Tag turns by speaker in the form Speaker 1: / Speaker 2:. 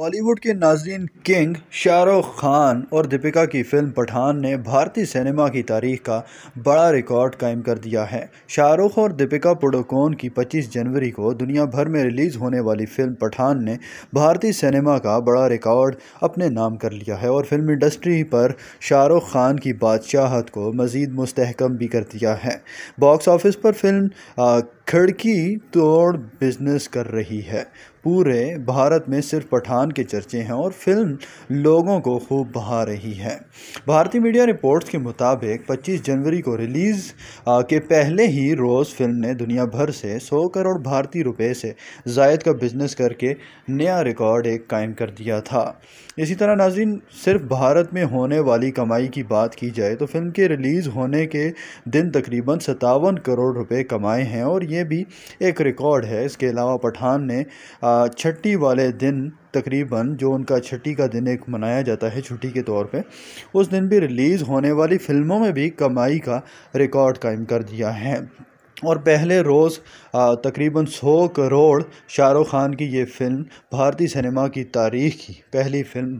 Speaker 1: बॉलीवुड के नाजरीन किंग शाहरुख खान और दीपिका की फिल्म पठान ने भारतीय सिनेमा की तारीख का बड़ा रिकॉर्ड कायम कर दिया है शाहरुख और दीपिका पुडोकोन की 25 जनवरी को दुनिया भर में रिलीज़ होने वाली फिल्म पठान ने भारतीय सिनेमा का बड़ा रिकॉर्ड अपने नाम कर लिया है और फिल्म इंडस्ट्री पर शाहरुख खान की बादशाहत को मज़ीद मस्तकम भी कर दिया है बॉक्स ऑफिस पर फिल्म आ, खिड़की तोड़ बिजनेस कर रही है पूरे भारत में सिर्फ पठान के चर्चे हैं और फिल्म लोगों को खूब बहा रही है भारतीय मीडिया रिपोर्ट्स के मुताबिक 25 जनवरी को रिलीज़ के पहले ही रोज़ फिल्म ने दुनिया भर से 100 करोड़ भारतीय रुपए से जायद का बिजनेस करके नया रिकॉर्ड एक कायम कर दिया था इसी तरह नाजिन सिर्फ भारत में होने वाली कमाई की बात की जाए तो फिल्म के रिलीज़ होने के दिन तकरीबन सतावन करोड़ रुपये कमाए हैं और ये ये भी एक रिकॉर्ड है इसके अलावा पठान ने छठी वाले दिन तकरीबन जो उनका छठी का दिन एक मनाया जाता है छुट्टी के तौर पे उस दिन भी रिलीज़ होने वाली फ़िल्मों में भी कमाई का रिकॉर्ड कायम कर दिया है और पहले रोज़ तकरीबन 100 करोड़ शाहरुख खान की ये फ़िल्म भारतीय सिनेमा की तारीख की पहली फ़िल्म